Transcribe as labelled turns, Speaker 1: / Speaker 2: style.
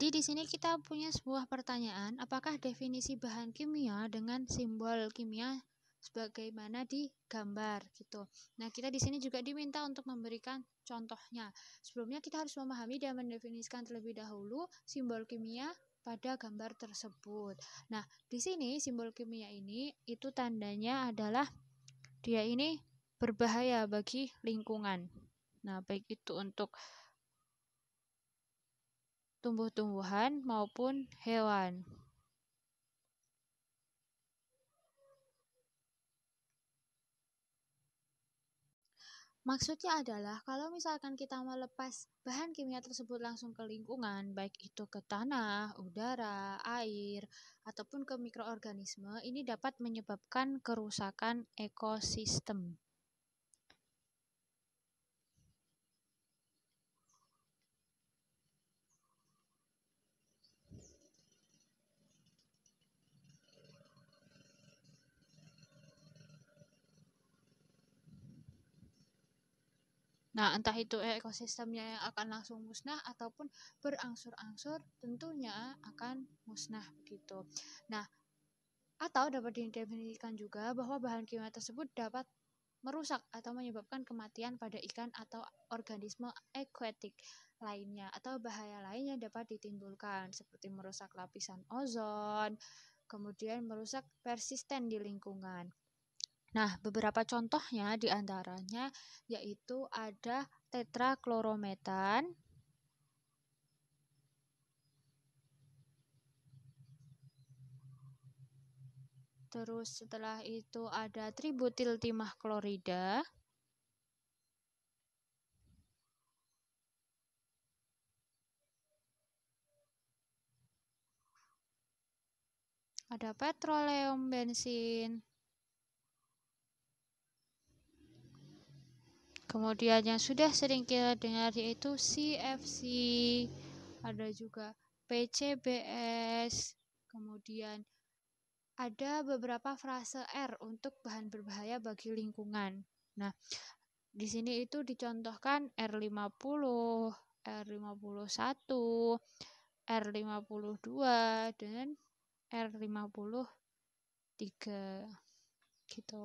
Speaker 1: Jadi di sini kita punya sebuah pertanyaan, apakah definisi bahan kimia dengan simbol kimia sebagaimana di gambar gitu. Nah, kita di sini juga diminta untuk memberikan contohnya. Sebelumnya kita harus memahami dan mendefinisikan terlebih dahulu simbol kimia pada gambar tersebut. Nah, di sini simbol kimia ini itu tandanya adalah dia ini berbahaya bagi lingkungan. Nah, baik itu untuk tumbuh-tumbuhan maupun hewan. Maksudnya adalah kalau misalkan kita melepas bahan kimia tersebut langsung ke lingkungan, baik itu ke tanah, udara, air, ataupun ke mikroorganisme, ini dapat menyebabkan kerusakan ekosistem. Nah, entah itu ekosistemnya yang akan langsung musnah ataupun berangsur-angsur tentunya akan musnah begitu. Nah, atau dapat didefinisikan juga bahwa bahan kimia tersebut dapat merusak atau menyebabkan kematian pada ikan atau organisme akuatik lainnya atau bahaya lainnya dapat ditimbulkan seperti merusak lapisan ozon, kemudian merusak persisten di lingkungan. Nah, beberapa contohnya diantaranya yaitu ada tetraklorometan, Terus setelah itu ada tributil timah klorida. Ada petroleum bensin. Kemudian yang sudah sering kita dengar yaitu CFC, ada juga PCBS, kemudian ada beberapa frase R untuk bahan berbahaya bagi lingkungan. Nah, di sini itu dicontohkan R50, R51, R52 dan R53 gitu.